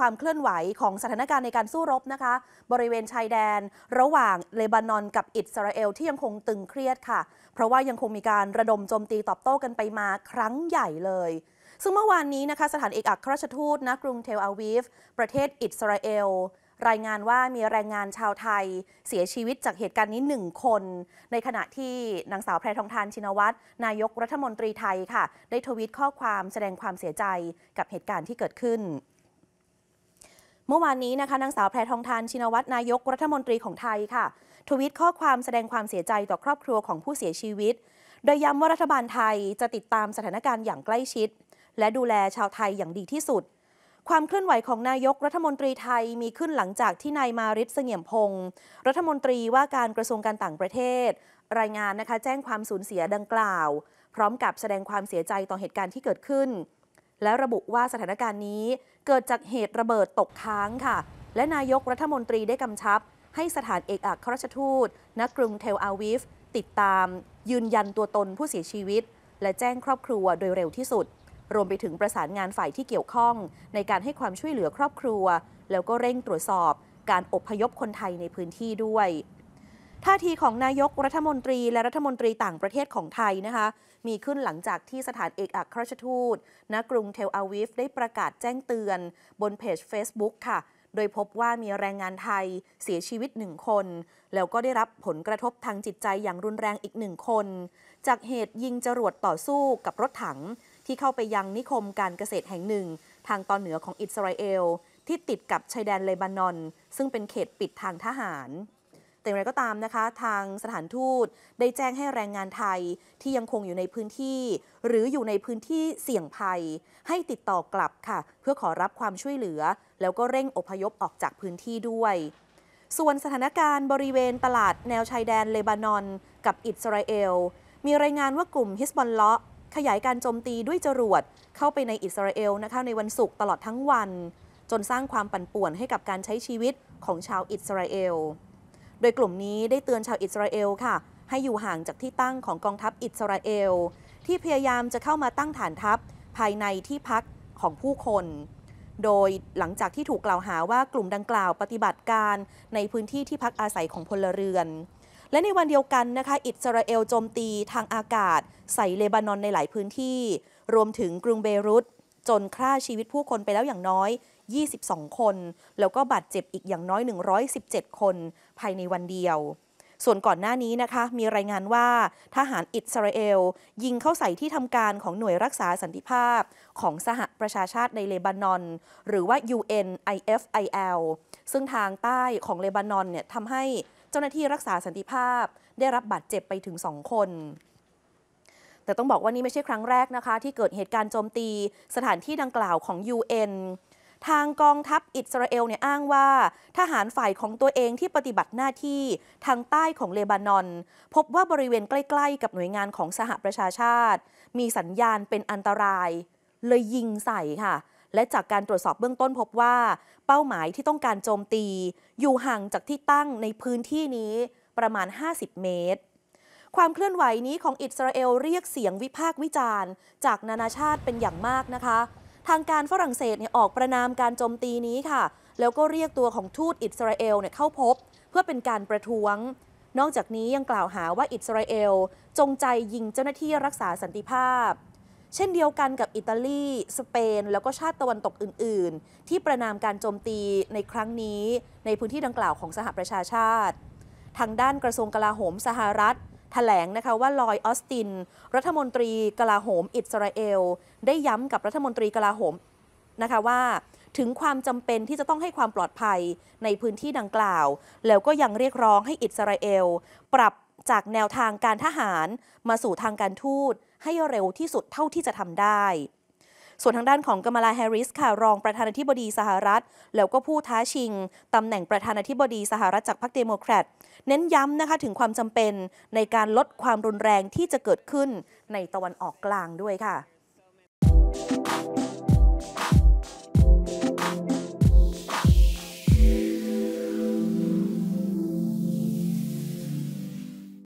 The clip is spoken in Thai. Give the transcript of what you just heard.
ความเคลื่อนไหวของสถานการณ์ในการสู้รบนะคะ บริเวณชายแดนระหว่างเลบานอนกับอิสราเอลที่ยังคงตึงเครียดค่ะ เพราะว่ายังคงมีการระดมโจมตีตอบโต้กันไปมาครั้งใหญ่เลย ซึ่งเมื่อวานนี้นะคะสถานเอกอัครราชทูตณกรุงเทลอาวีฟประเทศอิสราเอลรายงานว่ามีแรงงานชาวไทยเสียชีวิตจากเหตุการณ์นี้หนึ่งคน ในขณะที่นางสาวแพรทองทานชินวัตรนายกรัฐมนตรีไทยค่ะ ได้ทวิตข้อความแสดงความเสียใจกับเหตุการณ์ที่เกิดขึ้นเมื่อวานนี้นะคะนางสาวแพรทองทานชินวัตรนายกรัฐมนตรีของไทยค่ะทวิตข้อความแสดงความเสียใจต่อครอบครัวของผู้เสียชีวิตโดยย้ำว่ารัฐบาลไทยจะติดตามสถานการณ์อย่างใกล้ชิด และดูแลชาวไทยอย่างดีที่สุด ความเคลื่อนไหวของนายกรัฐมนตรีไทยมีขึ้นหลังจากที่นายมาริศเสงี่ยมพงศ์รัฐมนตรีว่าการกระทรวงการต่างประเทศ รายงานนะคะแจ้งความสูญเสียดังกล่าว พร้อมกับแสดงความเสียใจต่อเหตุการณ์ที่เกิดขึ้นและระบุว่าสถานการณ์นี้เกิดจากเหตุระเบิดตกค้างค่ะ และนายกรัฐมนตรีได้กำชับให้สถานเอกอัครราชทูตณกรุงเทลอาวิฟติดตาม ยืนยันตัวตนผู้เสียชีวิต และแจ้งครอบครัวโดยเร็วที่สุด รวมไปถึงประสานงานฝ่ายที่เกี่ยวข้อง ในการให้ความช่วยเหลือครอบครัว แล้วก็เร่งตรวจสอบ การอบพยพคนไทยในพื้นที่ด้วยท่าทีของนายกรัฐมนตรีและรัฐมนตรีต่างประเทศของไทยนะคะ มีขึ้นหลังจากที่สถานเอกอัครราชทูตณกรุงเทลอาวิฟได้ประกาศแจ้งเตือน บนเพจ Facebook ค่ะ โดยพบว่ามีแรงงานไทยเสียชีวิตหนึ่งคน แล้วก็ได้รับผลกระทบทางจิตใจอย่างรุนแรงอีกหนึ่งคน จากเหตุยิงจรวดต่อสู้กับรถถัง ที่เข้าไปยังนิคมการเกษตรแห่งหนึ่ง ทางตอนเหนือของอิสราเอล ที่ติดกับชายแดนเลบานอน ซึ่งเป็นเขตปิดทางทหารแต่อย่างไรก็ตามนะคะ ทางสถานทูต ได้แจ้งให้แรงงานไทยที่ยังคงอยู่ในพื้นที่ หรืออยู่ในพื้นที่เสี่ยงภัย ให้ติดต่อกลับค่ะ เพื่อขอรับความช่วยเหลือ แล้วก็เร่งอพยพออกจากพื้นที่ด้วย ส่วนสถานการณ์บริเวณตลาดแนวชายแดนเลบานอนกับอิสราเอลมีรายงานว่ากลุ่มฮิสบอลเลาะขยายการโจมตีด้วยจรวดเข้าไปในอิสราเอลนะคะในวันศุกร์ตลอดทั้งวัน จนสร้างความปั่นป่วนให้กับการใช้ชีวิตของชาวอิสราเอลโดยกลุ่มนี้ได้เตือนชาวอิสราเอล ค่ะ ให้อยู่ห่างจากที่ตั้งของกองทัพอิสราเอล ที่พยายามจะเข้ามาตั้งฐานทัพภายในที่พักของผู้คน โดยหลังจากที่ถูกกล่าวหาว่ากลุ่มดังกล่าวปฏิบัติการในพื้นที่ที่พักอาศัยของพลเรือน และในวันเดียวกันนะคะ อิสราเอลโจมตีทางอากาศ ใส่เลบานอนในหลายพื้นที่ รวมถึงกรุงเบรุตจนฆ่าชีวิตผู้คนไปแล้วอย่างน้อย 22 คน แล้วก็บาดเจ็บอีกอย่างน้อย 117 คนภายในวันเดียว ส่วนก่อนหน้านี้นะคะ มีรายงานว่าทหารอิสราเอล ยิงเข้าใส่ที่ทำการของหน่วยรักษาสันติภาพของสหประชาชาติในเลบานอน หรือว่า UNIFIL ซึ่งทางใต้ของเลบานอนเนี่ยทำให้เจ้าหน้าที่รักษาสันติภาพได้รับบาดเจ็บไปถึงสองคนแต่ต้องบอกว่านี่ไม่ใช่ครั้งแรกนะคะ ที่เกิดเหตุการณ์โจมตีสถานที่ดังกล่าวของ UN ทางกองทัพอิสราเอลเนี่ยอ้างว่า ทหารฝ่ายของตัวเองที่ปฏิบัติหน้าที่ทางใต้ของเลบานอน พบว่าบริเวณใกล้ ๆ กับหน่วยงานของสหประชาชาติ มีสัญญาณเป็นอันตราย เลยยิงใส่ค่ะ และจากการตรวจสอบเบื้องต้นพบว่าเป้าหมายที่ต้องการโจมตีอยู่ห่างจากที่ตั้งในพื้นที่นี้ประมาณ 50 เมตรความเคลื่อนไหวนี้ของอิสราเอลเรียกเสียงวิพากษ์วิจารณ์ จากนานาชาติเป็นอย่างมากนะคะ ทางการฝรั่งเศสเนี่ยออกประนามการโจมตีนี้ค่ะ แล้วก็เรียกตัวของทูตอิสราเอลเนี่ยเข้าพบ เพื่อเป็นการประท้วง นอกจากนี้ยังกล่าวหาว่าอิสราเอลจงใจยิงเจ้าหน้าที่รักษาสันติภาพ เช่นเดียวกันกับอิตาลี สเปน แล้วก็ชาติตะวันตกอื่น ๆ ที่ประนามการโจมตีในครั้งนี้ ในพื้นที่ดังกล่าวของสหประชาชาติ ทางด้านกระทรวงกลาโหมสหรัฐถแถลงนะคะว่าลอยออสตินรัฐมนตรีกลาโหม อิสราเอล ได้ย้ำกับรัฐมนตรีกลาโหมนะคะว่า ถึงความจำเป็นที่จะต้องให้ความปลอดภัยในพื้นที่ดังกล่าว แล้วก็ยังเรียกร้องให้อิสราเอล ปรับจากแนวทางการทหารมาสู่ทางการทูตให้เร็วที่สุดเท่าที่จะทำได้ส่วนทางด้านของกมลาแฮริสค่ะ รองประธานาธิบดีสหรัฐ แล้วก็ผู้ท้าชิง ตำแหน่งประธานาธิบดีสหรัฐจากพรรคเดโมแครตเน้นย้ำนะคะถึงความจำเป็นในการลดความรุนแรงที่จะเกิดขึ้น ในตะวันออกกลางด้วยค่ะ